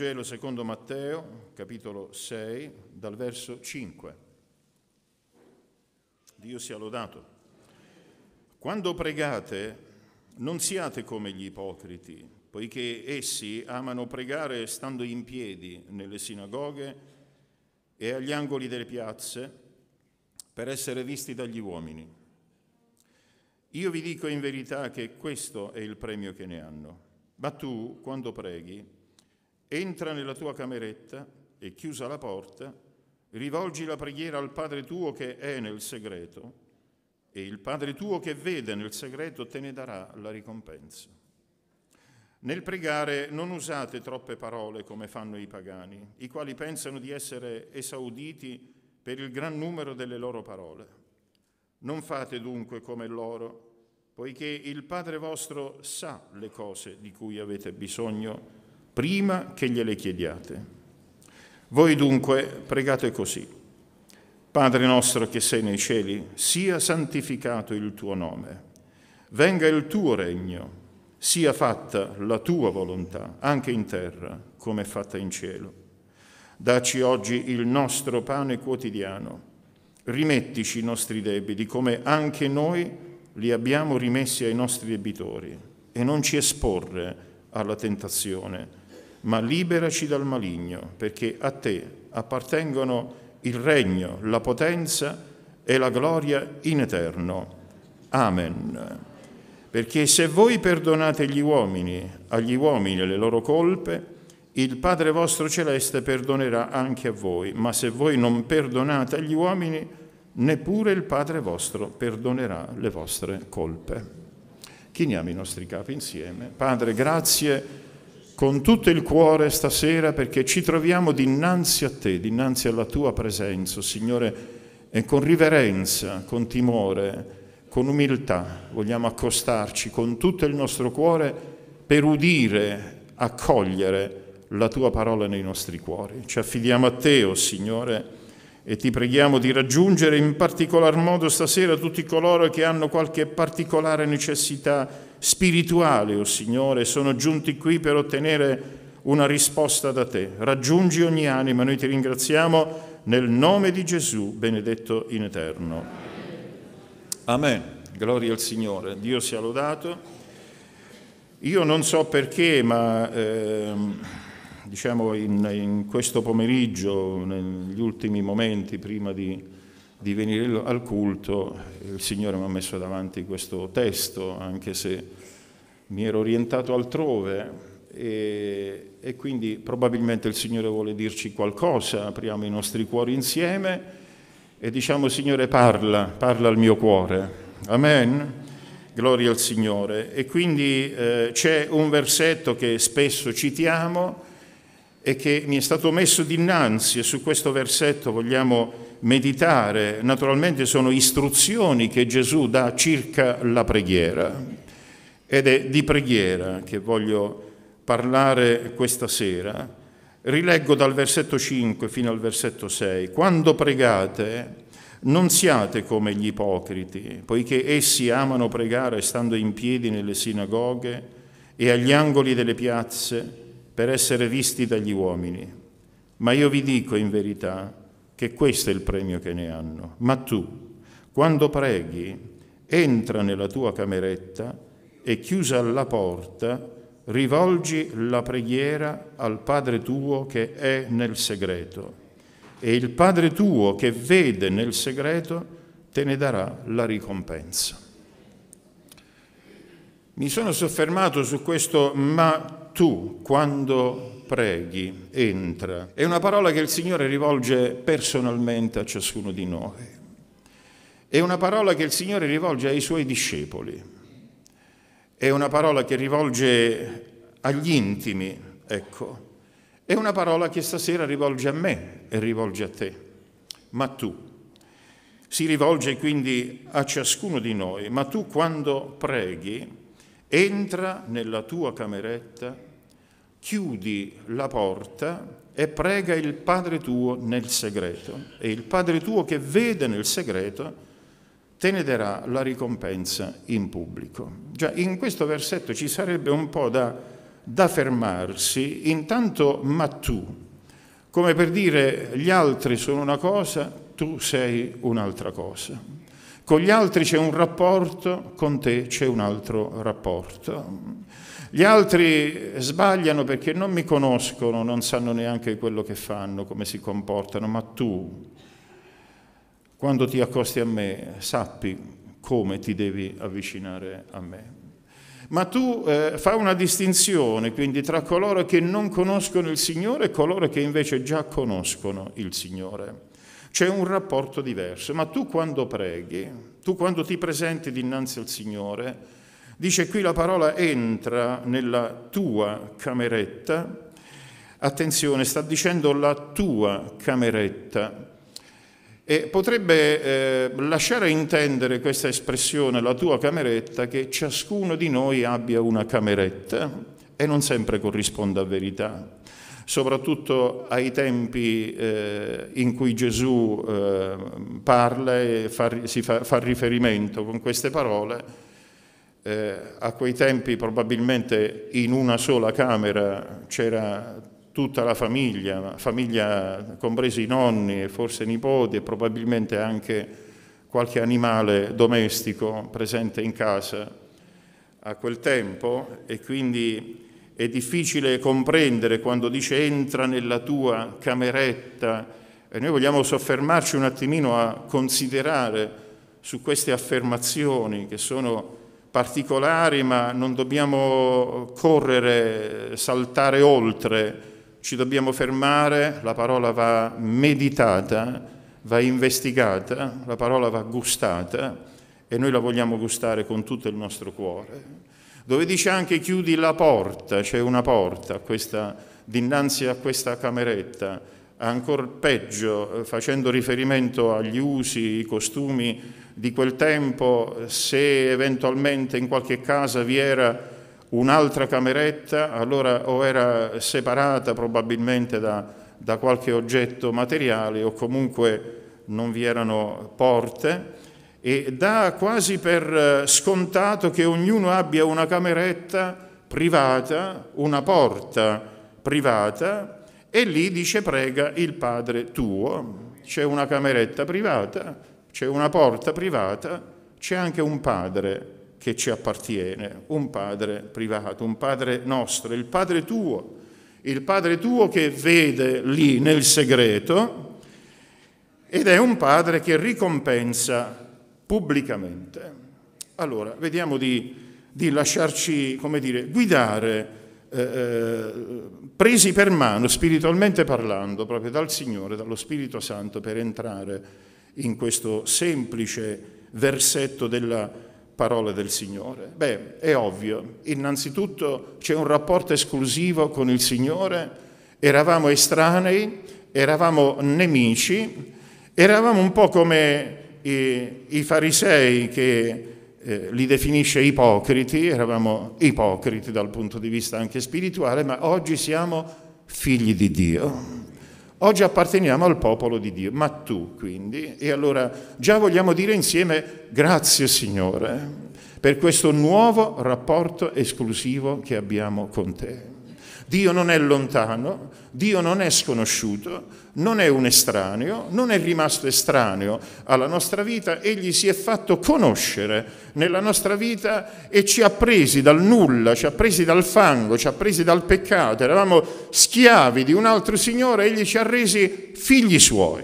Vangelo secondo Matteo, capitolo 6, dal verso 5. Dio sia lodato. Quando pregate, non siate come gli ipocriti, poiché essi amano pregare stando in piedi nelle sinagoghe e agli angoli delle piazze per essere visti dagli uomini. Io vi dico in verità che questo è il premio che ne hanno. Ma tu, quando preghi, entra nella tua cameretta e chiusa la porta, rivolgi la preghiera al Padre tuo che è nel segreto e il Padre tuo che vede nel segreto te ne darà la ricompensa. Nel pregare non usate troppe parole come fanno i pagani, i quali pensano di essere esauditi per il gran numero delle loro parole. Non fate dunque come loro, poiché il Padre vostro sa le cose di cui avete bisogno prima che gliele chiediate. Voi dunque pregate così. Padre nostro che sei nei cieli, sia santificato il tuo nome, venga il tuo regno, sia fatta la tua volontà, anche in terra, come è fatta in cielo. Daci oggi il nostro pane quotidiano, rimettici i nostri debiti, come anche noi li abbiamo rimessi ai nostri debitori, e non ci esporre alla tentazione, ma liberaci dal maligno, perché a te appartengono il regno, la potenza e la gloria in eterno. Amen. Perché se voi perdonate gli uomini, agli uomini le loro colpe, il Padre vostro celeste perdonerà anche a voi, ma se voi non perdonate agli uomini, neppure il Padre vostro perdonerà le vostre colpe. Chiniamo i nostri capi insieme. Padre, grazie con tutto il cuore stasera perché ci troviamo dinanzi a te, dinanzi alla tua presenza, oh Signore, e con riverenza, con timore, con umiltà vogliamo accostarci con tutto il nostro cuore per udire, accogliere la tua parola nei nostri cuori. Ci affidiamo a te, o oh Signore, e ti preghiamo di raggiungere in particolar modo stasera tutti coloro che hanno qualche particolare necessità spirituale, o oh Signore, sono giunti qui per ottenere una risposta da te. Raggiungi ogni anima, noi ti ringraziamo nel nome di Gesù, benedetto in eterno. Amen. Gloria al Signore. Dio sia lodato. Io non so perché, ma ehm, diciamo in, in questo pomeriggio, negli ultimi momenti prima di di venire al culto, il Signore mi ha messo davanti questo testo, anche se mi ero orientato altrove e, e quindi probabilmente il Signore vuole dirci qualcosa, apriamo i nostri cuori insieme e diciamo Signore parla, parla al mio cuore. Amen. Gloria al Signore. E quindi eh, c'è un versetto che spesso citiamo e che mi è stato messo dinanzi e su questo versetto vogliamo meditare, naturalmente sono istruzioni che Gesù dà circa la preghiera ed è di preghiera che voglio parlare questa sera. Rileggo dal versetto 5 fino al versetto 6. Quando pregate non siate come gli ipocriti, poiché essi amano pregare stando in piedi nelle sinagoghe e agli angoli delle piazze per essere visti dagli uomini. Ma io vi dico in verità, che questo è il premio che ne hanno. Ma tu, quando preghi, entra nella tua cameretta e chiusa la porta, rivolgi la preghiera al Padre tuo che è nel segreto. E il Padre tuo che vede nel segreto te ne darà la ricompensa. Mi sono soffermato su questo ma tu quando preghi, entra. È una parola che il Signore rivolge personalmente a ciascuno di noi. È una parola che il Signore rivolge ai suoi discepoli. È una parola che rivolge agli intimi, ecco. È una parola che stasera rivolge a me e rivolge a te, ma tu. Si rivolge quindi a ciascuno di noi, ma tu quando preghi, entra nella tua cameretta chiudi la porta e prega il Padre tuo nel segreto e il Padre tuo che vede nel segreto te ne darà la ricompensa in pubblico. Già in questo versetto ci sarebbe un po' da, da fermarsi, intanto ma tu, come per dire gli altri sono una cosa, tu sei un'altra cosa. Con gli altri c'è un rapporto, con te c'è un altro rapporto. Gli altri sbagliano perché non mi conoscono, non sanno neanche quello che fanno, come si comportano, ma tu, quando ti accosti a me, sappi come ti devi avvicinare a me. Ma tu eh, fai una distinzione quindi tra coloro che non conoscono il Signore e coloro che invece già conoscono il Signore. C'è un rapporto diverso, ma tu quando preghi, tu quando ti presenti dinanzi al Signore, Dice qui la parola entra nella tua cameretta, attenzione, sta dicendo la tua cameretta. E potrebbe eh, lasciare intendere questa espressione, la tua cameretta, che ciascuno di noi abbia una cameretta e non sempre corrisponde a verità, soprattutto ai tempi eh, in cui Gesù eh, parla e fa, si fa, fa riferimento con queste parole eh, a quei tempi probabilmente in una sola camera c'era tutta la famiglia, famiglia compresi i nonni e forse i nipoti e probabilmente anche qualche animale domestico presente in casa a quel tempo e quindi è difficile comprendere quando dice entra nella tua cameretta e noi vogliamo soffermarci un attimino a considerare su queste affermazioni che sono particolari, ma non dobbiamo correre, saltare oltre, ci dobbiamo fermare, la parola va meditata, va investigata, la parola va gustata e noi la vogliamo gustare con tutto il nostro cuore. Dove dice anche chiudi la porta, c'è una porta questa, dinanzi a questa cameretta ancora peggio, eh, facendo riferimento agli usi, i costumi di quel tempo, se eventualmente in qualche casa vi era un'altra cameretta, allora o era separata probabilmente da, da qualche oggetto materiale o comunque non vi erano porte e dà quasi per eh, scontato che ognuno abbia una cameretta privata, una porta privata e lì dice prega il Padre tuo, c'è una cameretta privata, c'è una porta privata, c'è anche un Padre che ci appartiene, un Padre privato, un Padre nostro, il Padre tuo, il Padre tuo che vede lì nel segreto ed è un Padre che ricompensa pubblicamente. Allora, vediamo di, di lasciarci, come dire, guidare eh, eh, presi per mano, spiritualmente parlando, proprio dal Signore, dallo Spirito Santo, per entrare in questo semplice versetto della parola del Signore? Beh, è ovvio, innanzitutto c'è un rapporto esclusivo con il Signore, eravamo estranei, eravamo nemici, eravamo un po' come i, i farisei che eh, li definisce ipocriti, eravamo ipocriti dal punto di vista anche spirituale, ma oggi siamo figli di Dio. Oggi apparteniamo al popolo di Dio, ma tu quindi, e allora già vogliamo dire insieme grazie Signore per questo nuovo rapporto esclusivo che abbiamo con te. Dio non è lontano, Dio non è sconosciuto, non è un estraneo, non è rimasto estraneo alla nostra vita, egli si è fatto conoscere nella nostra vita e ci ha presi dal nulla, ci ha presi dal fango, ci ha presi dal peccato, eravamo schiavi di un altro Signore, egli ci ha resi figli suoi,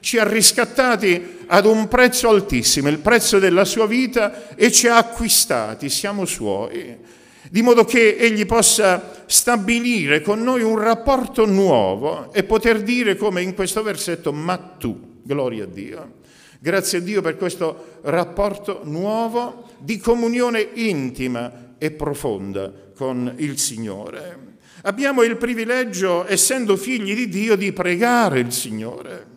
ci ha riscattati ad un prezzo altissimo, il prezzo della sua vita e ci ha acquistati, siamo suoi di modo che egli possa stabilire con noi un rapporto nuovo e poter dire come in questo versetto, ma tu, gloria a Dio, grazie a Dio per questo rapporto nuovo di comunione intima e profonda con il Signore. Abbiamo il privilegio, essendo figli di Dio, di pregare il Signore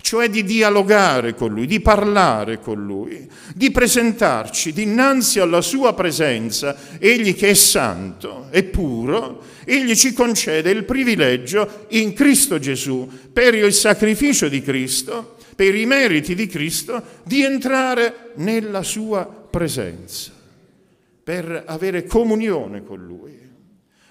cioè di dialogare con Lui, di parlare con Lui, di presentarci dinanzi alla Sua presenza, Egli che è santo e puro, Egli ci concede il privilegio in Cristo Gesù, per il sacrificio di Cristo, per i meriti di Cristo, di entrare nella Sua presenza, per avere comunione con Lui.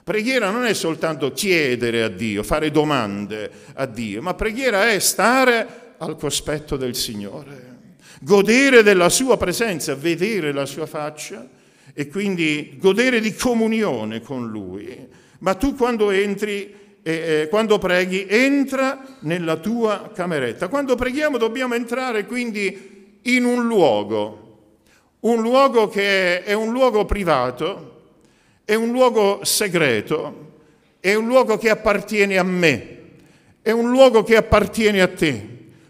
Preghiera non è soltanto chiedere a Dio, fare domande a Dio, ma preghiera è stare al cospetto del Signore, godere della sua presenza, vedere la sua faccia e quindi godere di comunione con Lui. Ma tu quando entri, eh, eh, quando preghi, entra nella tua cameretta. Quando preghiamo dobbiamo entrare quindi in un luogo, un luogo che è un luogo privato, è un luogo segreto, è un luogo che appartiene a me, è un luogo che appartiene a te,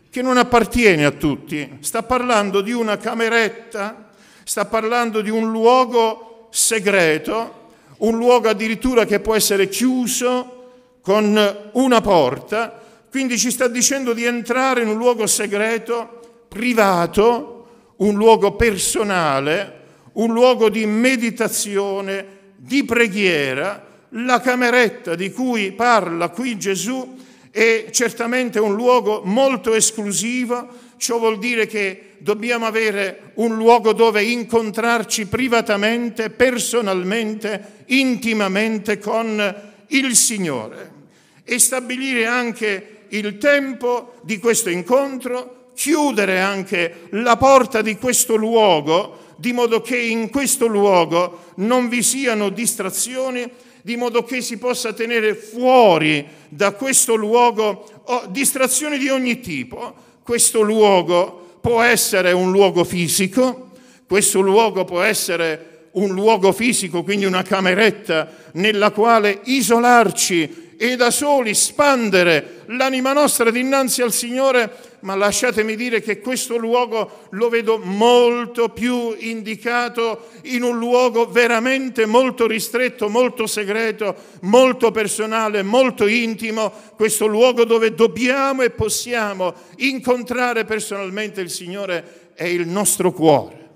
che non appartiene a tutti. Sta parlando di una cameretta, sta parlando di un luogo segreto, un luogo addirittura che può essere chiuso con una porta, quindi ci sta dicendo di entrare in un luogo segreto, privato, un luogo personale, un luogo di meditazione, di preghiera, la cameretta di cui parla qui Gesù è certamente un luogo molto esclusivo, ciò vuol dire che dobbiamo avere un luogo dove incontrarci privatamente, personalmente, intimamente con il Signore e stabilire anche il tempo di questo incontro, chiudere anche la porta di questo luogo di modo che in questo luogo non vi siano distrazioni, di modo che si possa tenere fuori da questo luogo oh, distrazioni di ogni tipo. Questo luogo può essere un luogo fisico, questo luogo può essere un luogo fisico, quindi una cameretta nella quale isolarci e da soli spandere l'anima nostra dinanzi al Signore, ma lasciatemi dire che questo luogo lo vedo molto più indicato in un luogo veramente molto ristretto, molto segreto, molto personale, molto intimo, questo luogo dove dobbiamo e possiamo incontrare personalmente il Signore è il nostro cuore,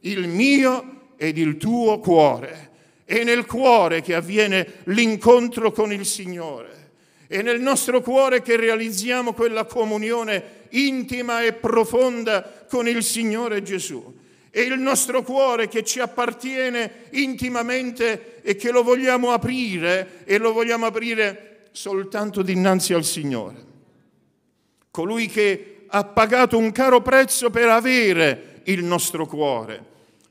il mio ed il tuo cuore è nel cuore che avviene l'incontro con il Signore. È nel nostro cuore che realizziamo quella comunione intima e profonda con il Signore Gesù. È il nostro cuore che ci appartiene intimamente e che lo vogliamo aprire e lo vogliamo aprire soltanto dinanzi al Signore. Colui che ha pagato un caro prezzo per avere il nostro cuore,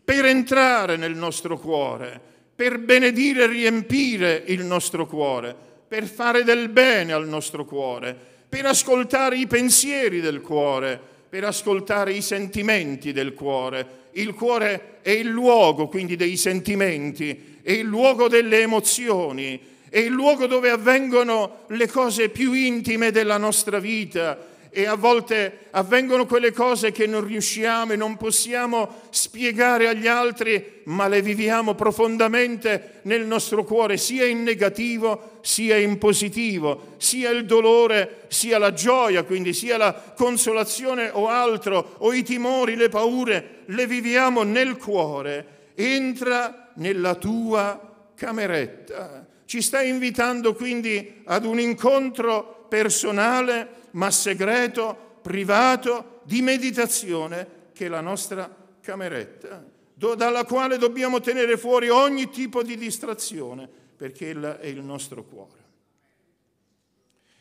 per entrare nel nostro cuore, per benedire e riempire il nostro cuore, per fare del bene al nostro cuore, per ascoltare i pensieri del cuore, per ascoltare i sentimenti del cuore. Il cuore è il luogo quindi dei sentimenti, è il luogo delle emozioni, è il luogo dove avvengono le cose più intime della nostra vita, e a volte avvengono quelle cose che non riusciamo e non possiamo spiegare agli altri, ma le viviamo profondamente nel nostro cuore, sia in negativo sia in positivo, sia il dolore sia la gioia, quindi sia la consolazione o altro, o i timori, le paure, le viviamo nel cuore. Entra nella tua cameretta. Ci stai invitando quindi ad un incontro personale ma segreto, privato, di meditazione che è la nostra cameretta, dalla quale dobbiamo tenere fuori ogni tipo di distrazione, perché ella è il nostro cuore.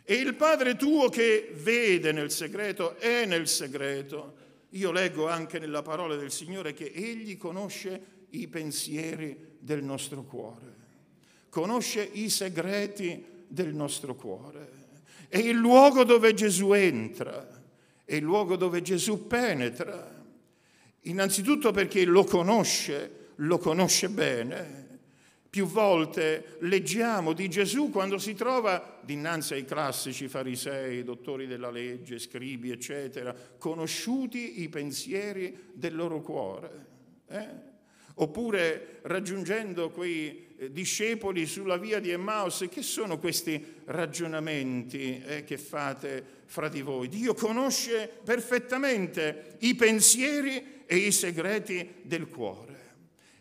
E il Padre tuo che vede nel segreto è nel segreto. Io leggo anche nella parola del Signore che Egli conosce i pensieri del nostro cuore, conosce i segreti del nostro cuore è il luogo dove Gesù entra, è il luogo dove Gesù penetra. Innanzitutto perché lo conosce, lo conosce bene. Più volte leggiamo di Gesù quando si trova dinanzi ai classici farisei, dottori della legge, scribi, eccetera, conosciuti i pensieri del loro cuore. Eh? oppure raggiungendo quei eh, discepoli sulla via di Emmaus, che sono questi ragionamenti eh, che fate fra di voi? Dio conosce perfettamente i pensieri e i segreti del cuore.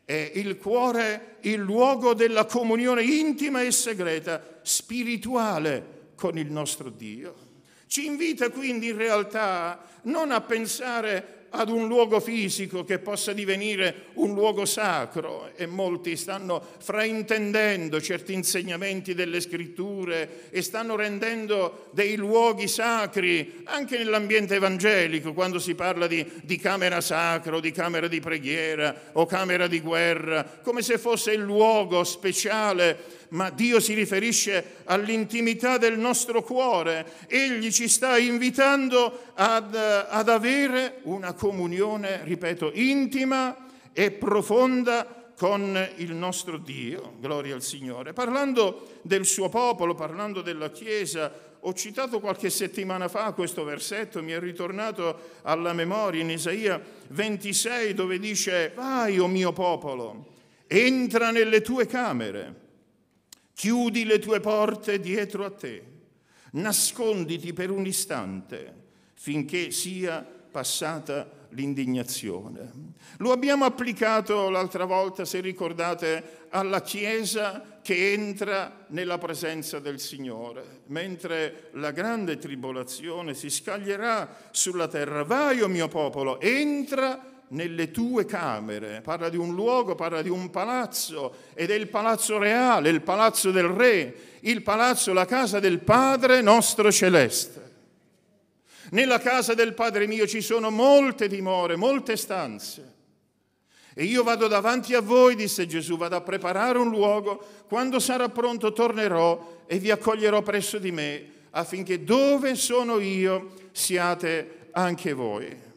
È il cuore il luogo della comunione intima e segreta, spirituale con il nostro Dio. Ci invita quindi in realtà non a pensare ad un luogo fisico che possa divenire un luogo sacro e molti stanno fraintendendo certi insegnamenti delle scritture e stanno rendendo dei luoghi sacri anche nell'ambiente evangelico quando si parla di, di camera sacra o di camera di preghiera o camera di guerra, come se fosse il luogo speciale ma Dio si riferisce all'intimità del nostro cuore. Egli ci sta invitando ad, ad avere una comunione, ripeto, intima e profonda con il nostro Dio, gloria al Signore. Parlando del suo popolo, parlando della Chiesa, ho citato qualche settimana fa questo versetto, mi è ritornato alla memoria in Isaia 26 dove dice, vai o oh mio popolo, entra nelle tue camere Chiudi le tue porte dietro a te, nasconditi per un istante finché sia passata l'indignazione. Lo abbiamo applicato l'altra volta, se ricordate, alla Chiesa che entra nella presenza del Signore, mentre la grande tribolazione si scaglierà sulla terra. Vai, o oh mio popolo, entra nelle tue camere, parla di un luogo, parla di un palazzo ed è il palazzo reale, il palazzo del re, il palazzo, la casa del Padre nostro celeste. Nella casa del Padre mio ci sono molte dimore, molte stanze. E io vado davanti a voi, disse Gesù, vado a preparare un luogo, quando sarà pronto tornerò e vi accoglierò presso di me, affinché dove sono io siate anche voi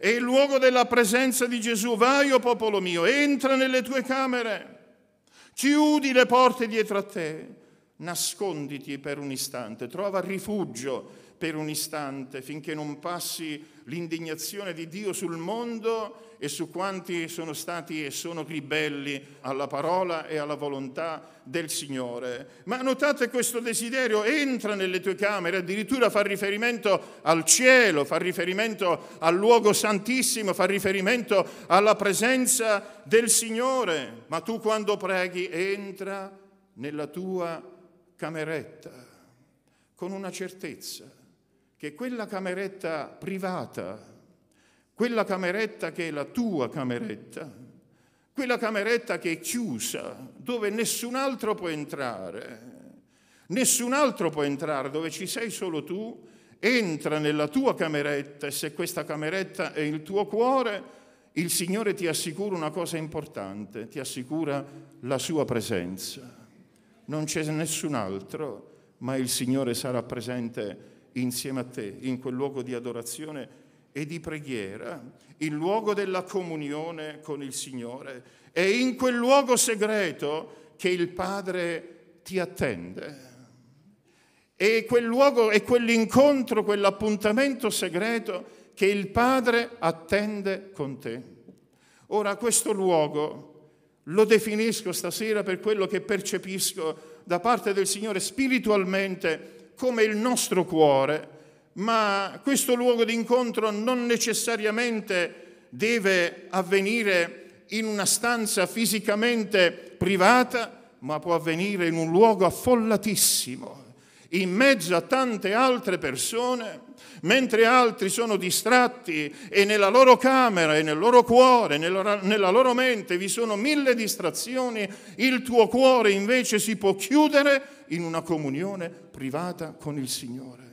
è il luogo della presenza di Gesù. Vai, o oh popolo mio, entra nelle tue camere, chiudi le porte dietro a te, nasconditi per un istante, trova rifugio per un istante, finché non passi l'indignazione di Dio sul mondo e su quanti sono stati e sono ribelli alla parola e alla volontà del Signore. Ma notate questo desiderio entra nelle tue camere, addirittura fa riferimento al cielo, fa riferimento al luogo santissimo, fa riferimento alla presenza del Signore. Ma tu quando preghi entra nella tua cameretta con una certezza che quella cameretta privata, quella cameretta che è la tua cameretta, quella cameretta che è chiusa, dove nessun altro può entrare, nessun altro può entrare, dove ci sei solo tu, entra nella tua cameretta e se questa cameretta è il tuo cuore, il Signore ti assicura una cosa importante, ti assicura la sua presenza. Non c'è nessun altro, ma il Signore sarà presente insieme a te in quel luogo di adorazione e di preghiera, il luogo della comunione con il Signore. È in quel luogo segreto che il Padre ti attende. È quel luogo, è quell'incontro, quell'appuntamento segreto che il Padre attende con te. Ora, questo luogo lo definisco stasera per quello che percepisco da parte del Signore spiritualmente come il nostro cuore, ma questo luogo d'incontro non necessariamente deve avvenire in una stanza fisicamente privata, ma può avvenire in un luogo affollatissimo, in mezzo a tante altre persone mentre altri sono distratti e nella loro camera e nel loro cuore, nella loro mente vi sono mille distrazioni, il tuo cuore invece si può chiudere in una comunione privata con il Signore.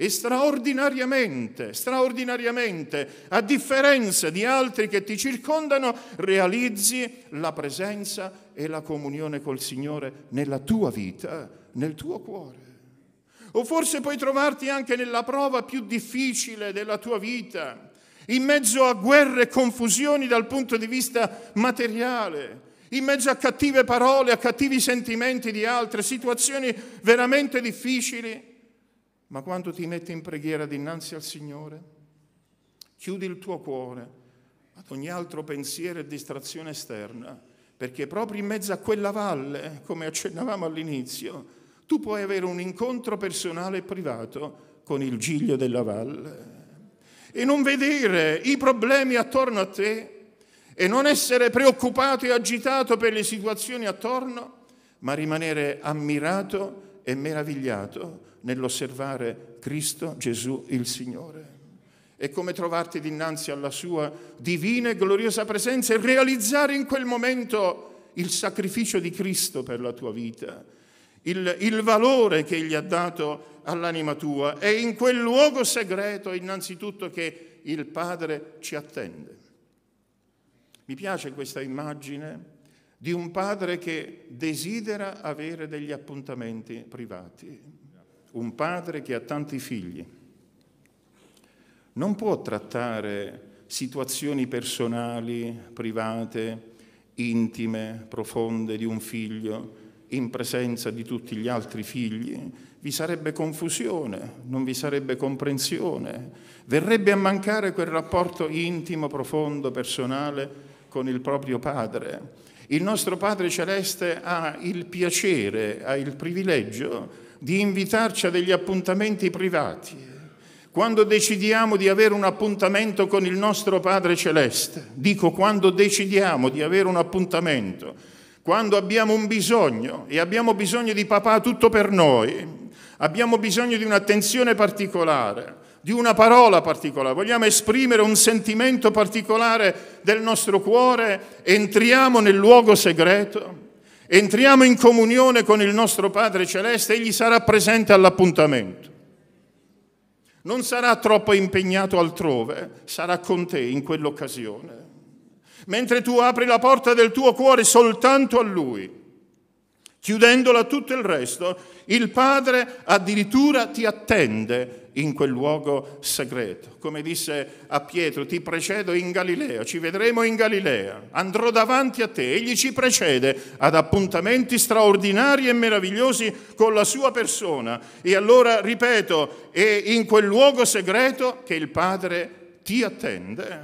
E straordinariamente, straordinariamente, a differenza di altri che ti circondano, realizzi la presenza e la comunione col Signore nella tua vita, nel tuo cuore o forse puoi trovarti anche nella prova più difficile della tua vita, in mezzo a guerre e confusioni dal punto di vista materiale, in mezzo a cattive parole, a cattivi sentimenti di altre, situazioni veramente difficili, ma quando ti metti in preghiera dinanzi al Signore, chiudi il tuo cuore ad ogni altro pensiero e distrazione esterna, perché proprio in mezzo a quella valle, come accennavamo all'inizio, tu puoi avere un incontro personale e privato con il Giglio della Valle e non vedere i problemi attorno a te e non essere preoccupato e agitato per le situazioni attorno, ma rimanere ammirato e meravigliato nell'osservare Cristo Gesù il Signore. È come trovarti dinanzi alla sua divina e gloriosa presenza e realizzare in quel momento il sacrificio di Cristo per la tua vita il, il valore che gli ha dato all'anima tua. È in quel luogo segreto innanzitutto che il Padre ci attende. Mi piace questa immagine di un padre che desidera avere degli appuntamenti privati, un padre che ha tanti figli. Non può trattare situazioni personali, private, intime, profonde di un figlio in presenza di tutti gli altri figli, vi sarebbe confusione, non vi sarebbe comprensione, verrebbe a mancare quel rapporto intimo, profondo, personale con il proprio Padre. Il nostro Padre Celeste ha il piacere, ha il privilegio di invitarci a degli appuntamenti privati. Quando decidiamo di avere un appuntamento con il nostro Padre Celeste, dico quando decidiamo di avere un appuntamento quando abbiamo un bisogno e abbiamo bisogno di papà tutto per noi, abbiamo bisogno di un'attenzione particolare, di una parola particolare, vogliamo esprimere un sentimento particolare del nostro cuore, entriamo nel luogo segreto, entriamo in comunione con il nostro Padre Celeste, egli sarà presente all'appuntamento. Non sarà troppo impegnato altrove, sarà con te in quell'occasione mentre tu apri la porta del tuo cuore soltanto a Lui, chiudendola tutto il resto, il Padre addirittura ti attende in quel luogo segreto. Come disse a Pietro, ti precedo in Galilea, ci vedremo in Galilea, andrò davanti a te. Egli ci precede ad appuntamenti straordinari e meravigliosi con la sua persona. E allora, ripeto, è in quel luogo segreto che il Padre ti attende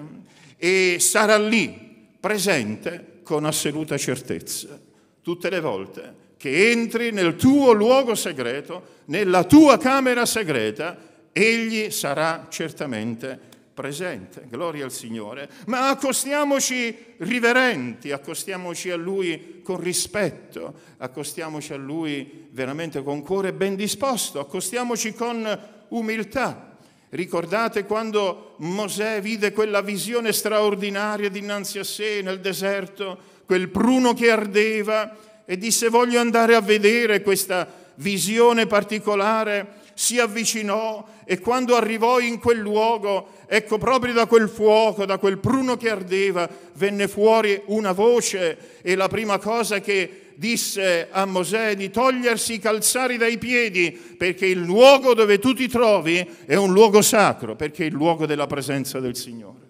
eh? e sarà lì presente con assoluta certezza tutte le volte che entri nel tuo luogo segreto, nella tua camera segreta, egli sarà certamente presente. Gloria al Signore. Ma accostiamoci riverenti, accostiamoci a Lui con rispetto, accostiamoci a Lui veramente con cuore ben disposto, accostiamoci con umiltà, Ricordate quando Mosè vide quella visione straordinaria dinanzi a sé nel deserto, quel pruno che ardeva e disse voglio andare a vedere questa visione particolare si avvicinò e quando arrivò in quel luogo, ecco proprio da quel fuoco, da quel pruno che ardeva, venne fuori una voce e la prima cosa che disse a Mosè di togliersi i calzari dai piedi perché il luogo dove tu ti trovi è un luogo sacro, perché è il luogo della presenza del Signore.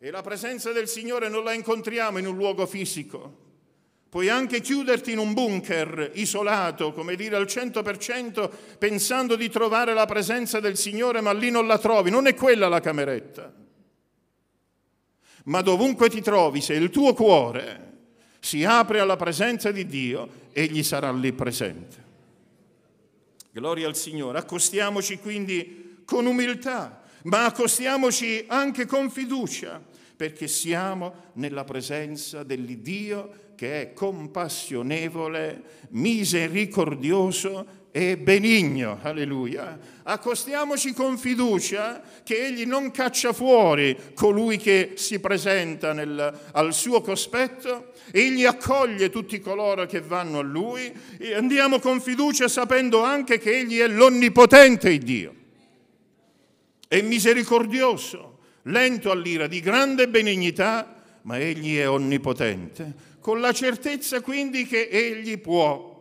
E la presenza del Signore non la incontriamo in un luogo fisico, Puoi anche chiuderti in un bunker, isolato, come dire al 100%, pensando di trovare la presenza del Signore, ma lì non la trovi. Non è quella la cameretta. Ma dovunque ti trovi, se il tuo cuore si apre alla presenza di Dio, Egli sarà lì presente. Gloria al Signore. Accostiamoci quindi con umiltà, ma accostiamoci anche con fiducia perché siamo nella presenza dell'Iddio che è compassionevole, misericordioso e benigno. Alleluia. Accostiamoci con fiducia che Egli non caccia fuori colui che si presenta nel, al suo cospetto. Egli accoglie tutti coloro che vanno a Lui e andiamo con fiducia sapendo anche che Egli è l'onnipotente Dio. È misericordioso lento all'ira, di grande benignità, ma egli è onnipotente, con la certezza quindi che egli può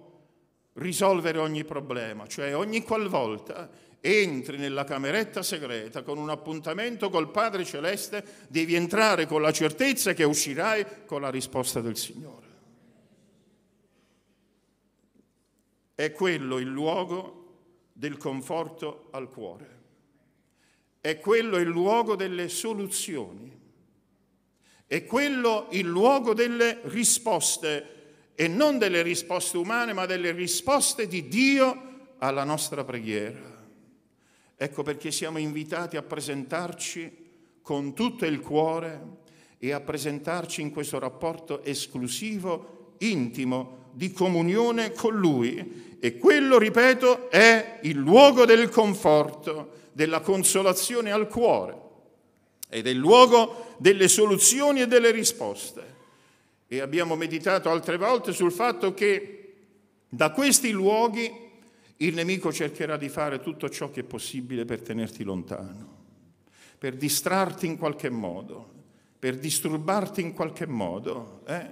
risolvere ogni problema, cioè ogni qualvolta entri nella cameretta segreta con un appuntamento col Padre Celeste, devi entrare con la certezza che uscirai con la risposta del Signore. È quello il luogo del conforto al cuore è quello il luogo delle soluzioni, è quello il luogo delle risposte e non delle risposte umane, ma delle risposte di Dio alla nostra preghiera. Ecco perché siamo invitati a presentarci con tutto il cuore e a presentarci in questo rapporto esclusivo, intimo, di comunione con Lui. E quello, ripeto, è il luogo del conforto della consolazione al cuore ed è il luogo delle soluzioni e delle risposte. E abbiamo meditato altre volte sul fatto che da questi luoghi il nemico cercherà di fare tutto ciò che è possibile per tenerti lontano, per distrarti in qualche modo, per disturbarti in qualche modo, eh?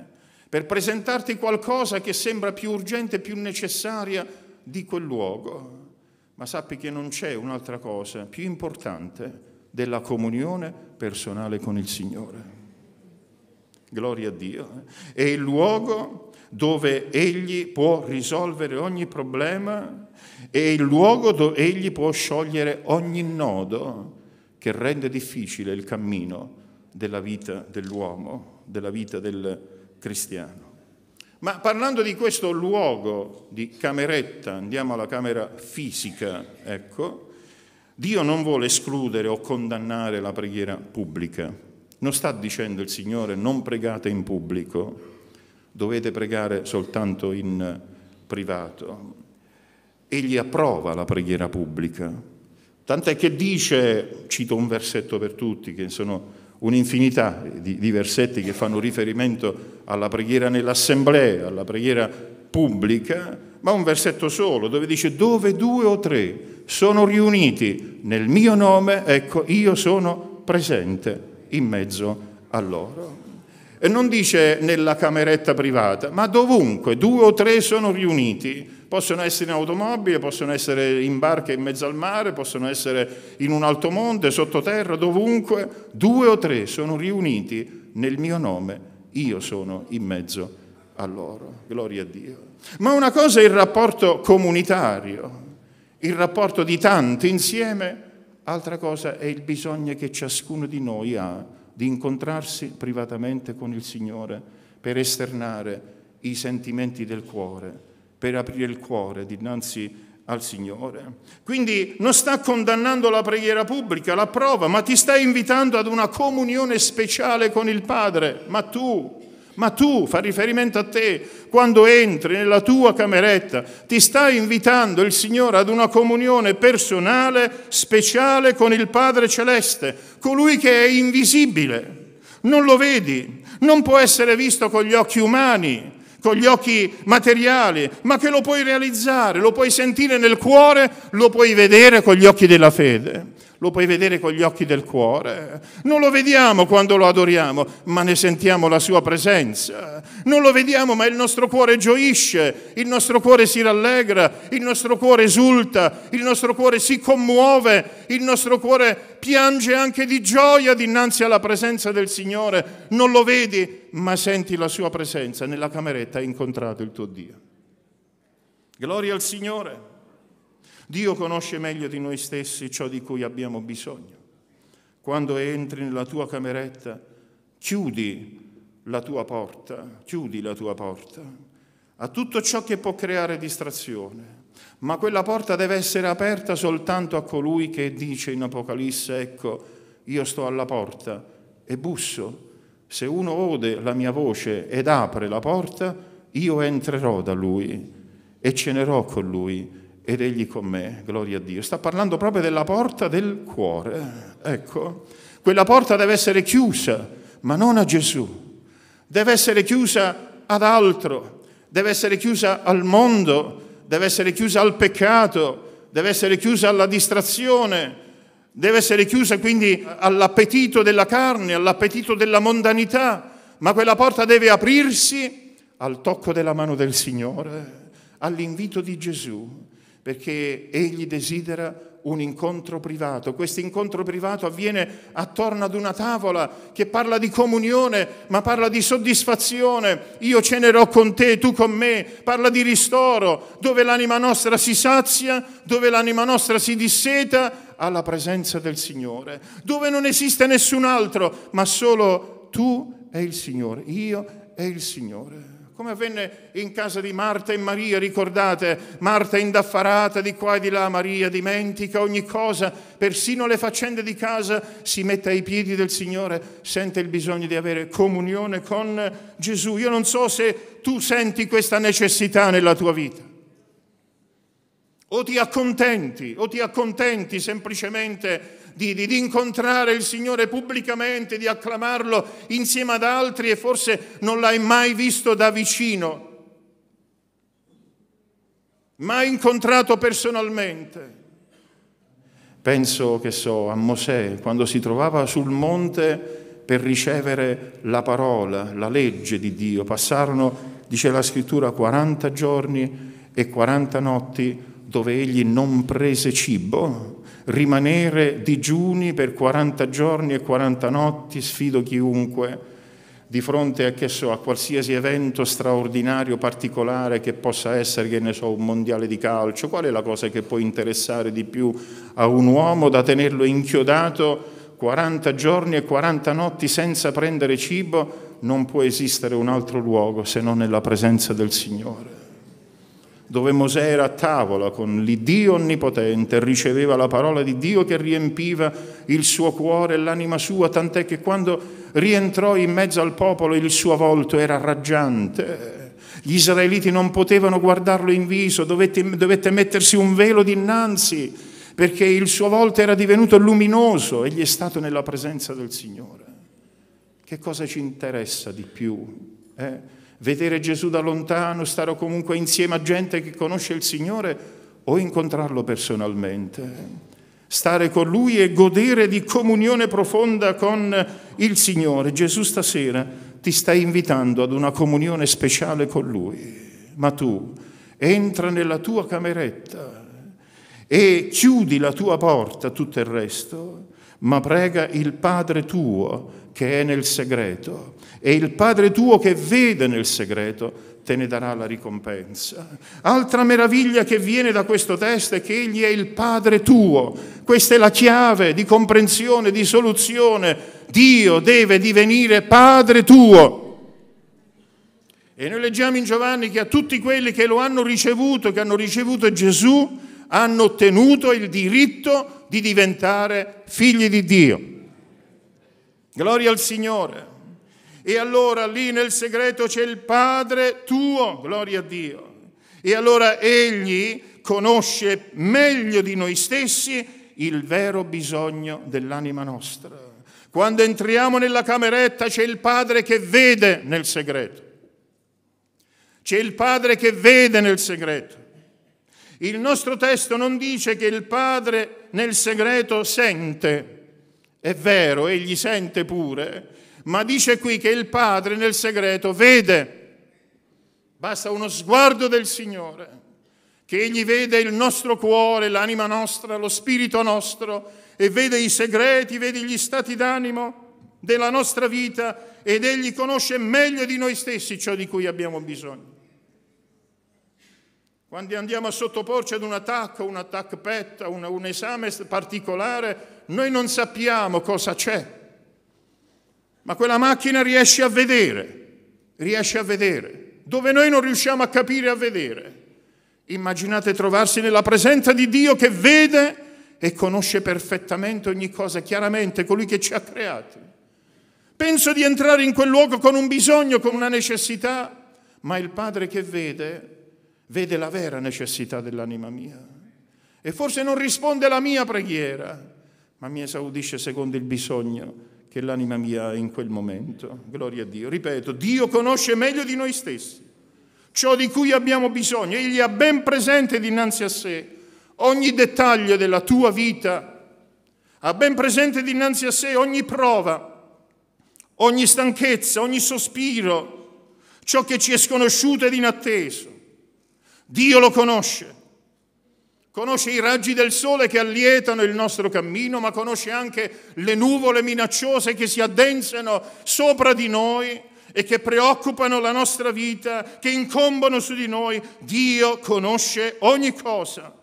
per presentarti qualcosa che sembra più urgente, più necessaria di quel luogo ma sappi che non c'è un'altra cosa più importante della comunione personale con il Signore. Gloria a Dio. Eh. È il luogo dove Egli può risolvere ogni problema, è il luogo dove Egli può sciogliere ogni nodo che rende difficile il cammino della vita dell'uomo, della vita del cristiano. Ma parlando di questo luogo di cameretta, andiamo alla camera fisica, ecco, Dio non vuole escludere o condannare la preghiera pubblica. Non sta dicendo il Signore non pregate in pubblico, dovete pregare soltanto in privato. Egli approva la preghiera pubblica. Tant'è che dice, cito un versetto per tutti, che sono un'infinità di, di, versetti che fanno riferimento alla preghiera nell'assemblea, alla preghiera pubblica, ma un versetto solo dove dice dove due o tre sono riuniti nel mio nome, ecco, io sono presente in mezzo a loro. E non dice nella cameretta privata, ma dovunque, due o tre sono riuniti, possono essere in automobile, possono essere in barca in mezzo al mare, possono essere in un alto monte, sottoterra, dovunque, due o tre sono riuniti nel mio nome, io sono in mezzo a loro. Gloria a Dio. Ma una cosa è il rapporto comunitario, il rapporto di tanti insieme, altra cosa è il bisogno che ciascuno di noi ha di incontrarsi privatamente con il Signore per esternare i sentimenti del cuore, per aprire il cuore dinanzi al Signore. Quindi non sta condannando la preghiera pubblica, la prova, ma ti sta invitando ad una comunione speciale con il Padre, ma tu ma tu, fa riferimento a te, quando entri nella tua cameretta, ti stai invitando il Signore ad una comunione personale, speciale con il Padre Celeste, colui che è invisibile. Non lo vedi, non può essere visto con gli occhi umani, con gli occhi materiali, ma che lo puoi realizzare, lo puoi sentire nel cuore, lo puoi vedere con gli occhi della fede lo puoi vedere con gli occhi del cuore. Non lo vediamo quando lo adoriamo, ma ne sentiamo la sua presenza. Non lo vediamo, ma il nostro cuore gioisce, il nostro cuore si rallegra, il nostro cuore esulta, il nostro cuore si commuove, il nostro cuore piange anche di gioia dinanzi alla presenza del Signore. Non lo vedi, ma senti la sua presenza. Nella cameretta hai incontrato il tuo Dio. Gloria al Signore. Dio conosce meglio di noi stessi ciò di cui abbiamo bisogno. Quando entri nella tua cameretta, chiudi la tua porta, chiudi la tua porta a tutto ciò che può creare distrazione, ma quella porta deve essere aperta soltanto a colui che dice in Apocalisse, ecco, io sto alla porta e busso. Se uno ode la mia voce ed apre la porta, io entrerò da lui e cenerò con lui ed egli con me, gloria a Dio. Sta parlando proprio della porta del cuore. Ecco, quella porta deve essere chiusa, ma non a Gesù. Deve essere chiusa ad altro, deve essere chiusa al mondo, deve essere chiusa al peccato, deve essere chiusa alla distrazione, deve essere chiusa quindi all'appetito della carne, all'appetito della mondanità, ma quella porta deve aprirsi al tocco della mano del Signore, all'invito di Gesù perché egli desidera un incontro privato. Questo incontro privato avviene attorno ad una tavola che parla di comunione, ma parla di soddisfazione. Io cenerò con te, tu con me. Parla di ristoro, dove l'anima nostra si sazia, dove l'anima nostra si disseta alla presenza del Signore, dove non esiste nessun altro, ma solo tu e il Signore, io e il Signore come avvenne in casa di Marta e Maria, ricordate, Marta indaffarata di qua e di là, Maria dimentica ogni cosa, persino le faccende di casa, si mette ai piedi del Signore, sente il bisogno di avere comunione con Gesù. Io non so se tu senti questa necessità nella tua vita. O ti accontenti, o ti accontenti semplicemente di, di, di incontrare il Signore pubblicamente, di acclamarlo insieme ad altri e forse non l'hai mai visto da vicino, mai incontrato personalmente. Penso che so a Mosè quando si trovava sul monte per ricevere la parola, la legge di Dio. Passarono, dice la scrittura, 40 giorni e 40 notti dove egli non prese cibo rimanere digiuni per 40 giorni e 40 notti, sfido chiunque di fronte a, so, a, qualsiasi evento straordinario, particolare che possa essere, che ne so, un mondiale di calcio, qual è la cosa che può interessare di più a un uomo da tenerlo inchiodato 40 giorni e 40 notti senza prendere cibo? Non può esistere un altro luogo se non nella presenza del Signore dove Mosè era a tavola con l'Iddio onnipotente, riceveva la parola di Dio che riempiva il suo cuore e l'anima sua, tant'è che quando rientrò in mezzo al popolo il suo volto era raggiante. Gli israeliti non potevano guardarlo in viso, dovette, dovette mettersi un velo dinanzi perché il suo volto era divenuto luminoso, e gli è stato nella presenza del Signore. Che cosa ci interessa di più? Eh? vedere Gesù da lontano, stare comunque insieme a gente che conosce il Signore o incontrarlo personalmente. Stare con Lui e godere di comunione profonda con il Signore. Gesù stasera ti sta invitando ad una comunione speciale con Lui. Ma tu entra nella tua cameretta e chiudi la tua porta, tutto il resto, ma prega il Padre tuo che è nel segreto e il Padre tuo che vede nel segreto te ne darà la ricompensa. Altra meraviglia che viene da questo testo è che Egli è il Padre tuo. Questa è la chiave di comprensione, di soluzione. Dio deve divenire Padre tuo. E noi leggiamo in Giovanni che a tutti quelli che lo hanno ricevuto, che hanno ricevuto Gesù, hanno ottenuto il diritto di di diventare figli di Dio. Gloria al Signore. E allora lì nel segreto c'è il Padre tuo, gloria a Dio. E allora Egli conosce meglio di noi stessi il vero bisogno dell'anima nostra. Quando entriamo nella cameretta c'è il Padre che vede nel segreto. C'è il Padre che vede nel segreto. Il nostro testo non dice che il Padre nel segreto sente, è vero, egli sente pure, ma dice qui che il Padre nel segreto vede. Basta uno sguardo del Signore, che Egli vede il nostro cuore, l'anima nostra, lo spirito nostro, e vede i segreti, vede gli stati d'animo della nostra vita ed Egli conosce meglio di noi stessi ciò di cui abbiamo bisogno. Quando andiamo a sottoporci ad un attacco, un attacco pet, un, un esame particolare, noi non sappiamo cosa c'è, ma quella macchina riesce a vedere, riesce a vedere, dove noi non riusciamo a capire a vedere. Immaginate trovarsi nella presenza di Dio che vede e conosce perfettamente ogni cosa, chiaramente colui che ci ha creati. Penso di entrare in quel luogo con un bisogno, con una necessità, ma il Padre che vede vede la vera necessità dell'anima mia e forse non risponde alla mia preghiera, ma mi esaudisce secondo il bisogno che l'anima mia ha in quel momento. Gloria a Dio. Ripeto, Dio conosce meglio di noi stessi ciò di cui abbiamo bisogno. Egli ha ben presente dinanzi a sé ogni dettaglio della tua vita, ha ben presente dinanzi a sé ogni prova, ogni stanchezza, ogni sospiro, ciò che ci è sconosciuto ed inatteso. Dio lo conosce. Conosce i raggi del sole che allietano il nostro cammino, ma conosce anche le nuvole minacciose che si addensano sopra di noi e che preoccupano la nostra vita, che incombono su di noi. Dio conosce ogni cosa.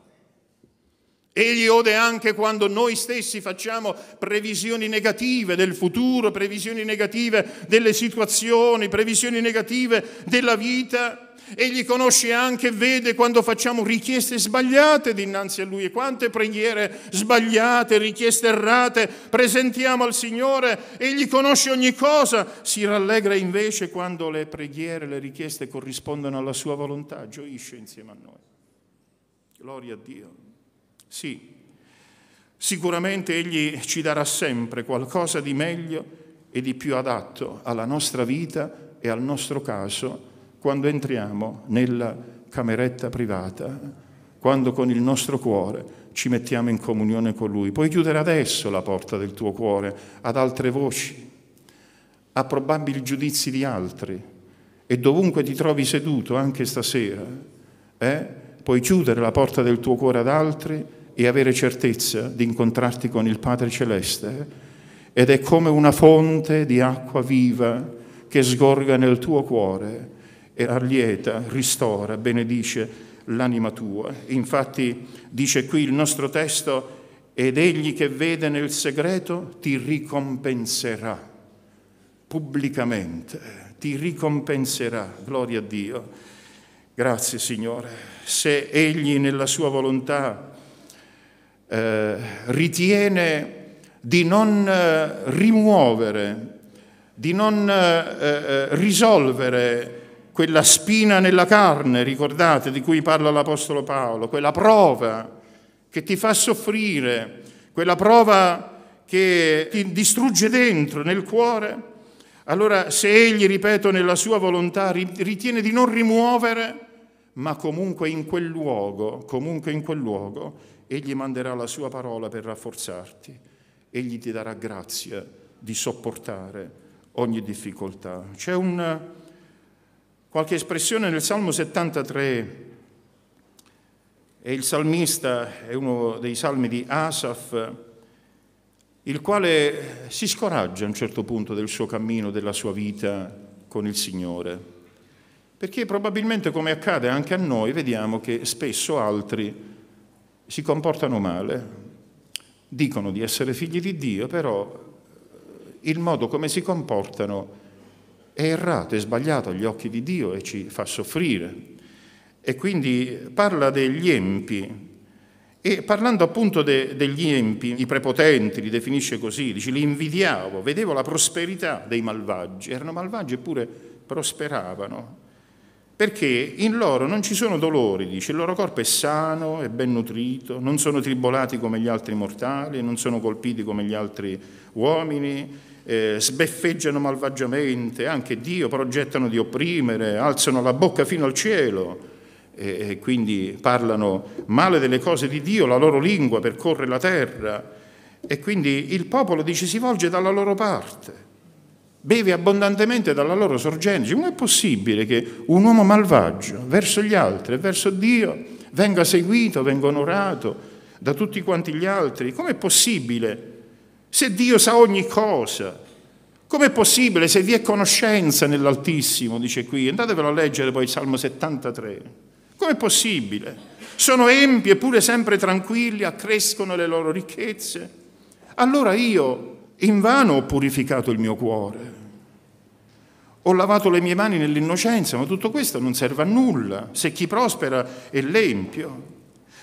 Egli ode anche quando noi stessi facciamo previsioni negative del futuro, previsioni negative delle situazioni, previsioni negative della vita Egli conosce anche, vede quando facciamo richieste sbagliate dinanzi a Lui e quante preghiere sbagliate, richieste errate presentiamo al Signore. Egli conosce ogni cosa, si rallegra invece quando le preghiere, le richieste corrispondono alla Sua volontà, gioisce insieme a noi. Gloria a Dio. Sì, sicuramente Egli ci darà sempre qualcosa di meglio e di più adatto alla nostra vita e al nostro caso quando entriamo nella cameretta privata, quando con il nostro cuore ci mettiamo in comunione con Lui. Puoi chiudere adesso la porta del tuo cuore ad altre voci, a probabili giudizi di altri e dovunque ti trovi seduto anche stasera, eh, puoi chiudere la porta del tuo cuore ad altri e avere certezza di incontrarti con il Padre Celeste. Eh. Ed è come una fonte di acqua viva che sgorga nel tuo cuore e allieta, ristora, benedice l'anima tua. Infatti dice qui il nostro testo, ed egli che vede nel segreto ti ricompenserà pubblicamente, ti ricompenserà, gloria a Dio. Grazie Signore, se egli nella sua volontà eh, ritiene di non eh, rimuovere, di non eh, eh risolvere quella spina nella carne, ricordate, di cui parla l'Apostolo Paolo, quella prova che ti fa soffrire, quella prova che ti distrugge dentro, nel cuore, allora se egli, ripeto, nella sua volontà ritiene di non rimuovere, ma comunque in quel luogo, comunque in quel luogo, egli manderà la sua parola per rafforzarti, egli ti darà grazia di sopportare ogni difficoltà. C'è un qualche espressione nel Salmo 73. E il salmista è uno dei salmi di Asaf, il quale si scoraggia a un certo punto del suo cammino, della sua vita con il Signore. Perché probabilmente, come accade anche a noi, vediamo che spesso altri si comportano male, dicono di essere figli di Dio, però il modo come si comportano è è errato, è sbagliato agli occhi di Dio e ci fa soffrire. E quindi parla degli empi, e parlando appunto de, degli empi, i prepotenti li definisce così, dice li invidiavo, vedevo la prosperità dei malvagi, erano malvagi eppure prosperavano, perché in loro non ci sono dolori, dice, il loro corpo è sano, è ben nutrito, non sono tribolati come gli altri mortali, non sono colpiti come gli altri uomini, eh, sbeffeggiano malvagiamente, anche Dio progettano di opprimere, alzano la bocca fino al cielo e quindi parlano male delle cose di Dio, la loro lingua percorre la terra e quindi il popolo dice si volge dalla loro parte, beve abbondantemente dalla loro sorgente. Non è possibile che un uomo malvagio verso gli altri e verso Dio venga seguito, venga onorato da tutti quanti gli altri. Com'è possibile se Dio sa ogni cosa, com'è possibile se vi è conoscenza nell'Altissimo, dice qui, andatevelo a leggere poi il Salmo 73. Com'è possibile? Sono empi eppure sempre tranquilli, accrescono le loro ricchezze. Allora io invano ho purificato il mio cuore, ho lavato le mie mani nell'innocenza, ma tutto questo non serve a nulla se chi prospera è l'empio.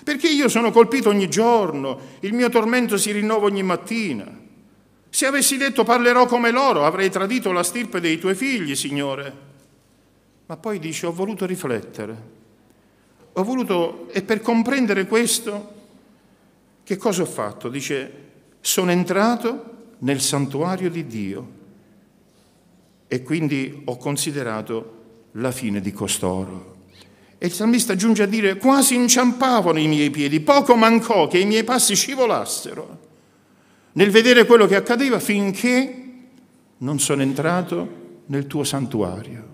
Perché io sono colpito ogni giorno, il mio tormento si rinnova ogni mattina. Se avessi detto parlerò come loro, avrei tradito la stirpe dei tuoi figli, Signore. Ma poi dice, ho voluto riflettere. Ho voluto, e per comprendere questo, che cosa ho fatto? Dice, sono entrato nel santuario di Dio e quindi ho considerato la fine di costoro. E il salmista giunge a dire, quasi inciampavano i miei piedi, poco mancò che i miei passi scivolassero nel vedere quello che accadeva finché non sono entrato nel tuo santuario,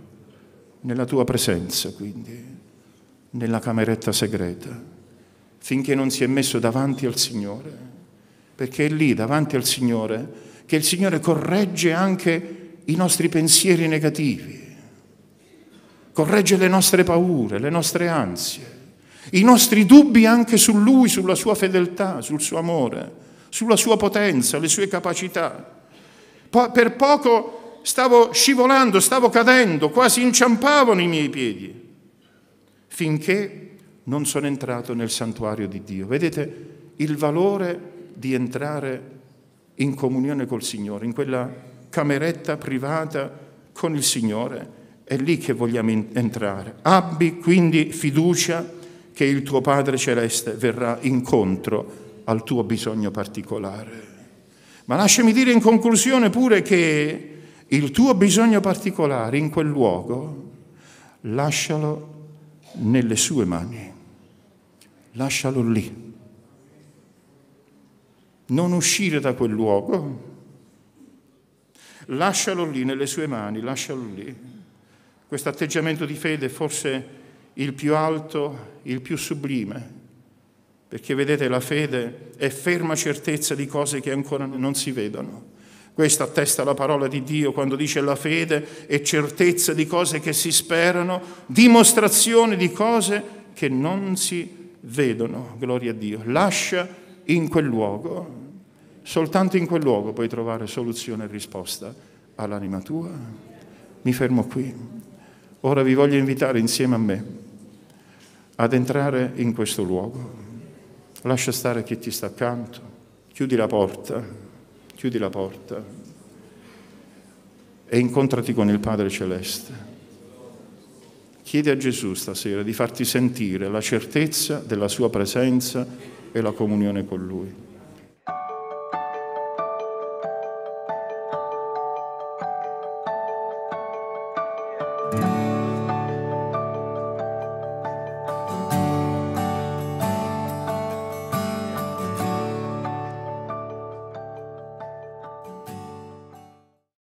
nella tua presenza quindi, nella cameretta segreta, finché non si è messo davanti al Signore, perché è lì davanti al Signore che il Signore corregge anche i nostri pensieri negativi corregge le nostre paure, le nostre ansie, i nostri dubbi anche su Lui, sulla sua fedeltà, sul suo amore, sulla sua potenza, le sue capacità. per poco stavo scivolando, stavo cadendo, quasi inciampavano i miei piedi, finché non sono entrato nel santuario di Dio. Vedete il valore di entrare in comunione col Signore, in quella cameretta privata con il Signore è lì che vogliamo entrare. Abbi quindi fiducia che il tuo Padre Celeste verrà incontro al tuo bisogno particolare. Ma lasciami dire in conclusione pure che il tuo bisogno particolare in quel luogo, lascialo nelle sue mani, lascialo lì. Non uscire da quel luogo, lascialo lì nelle sue mani, lascialo lì. Questo atteggiamento di fede è forse il più alto, il più sublime, perché vedete la fede è ferma certezza di cose che ancora non si vedono. Questa attesta la parola di Dio quando dice la fede è certezza di cose che si sperano, dimostrazione di cose che non si vedono. Gloria a Dio. Lascia in quel luogo, soltanto in quel luogo puoi trovare soluzione e risposta all'anima tua. Mi fermo qui. Ora vi voglio invitare insieme a me ad entrare in questo luogo. Lascia stare chi ti sta accanto, chiudi la porta, chiudi la porta e incontrati con il Padre Celeste. Chiedi a Gesù stasera di farti sentire la certezza della sua presenza e la comunione con Lui.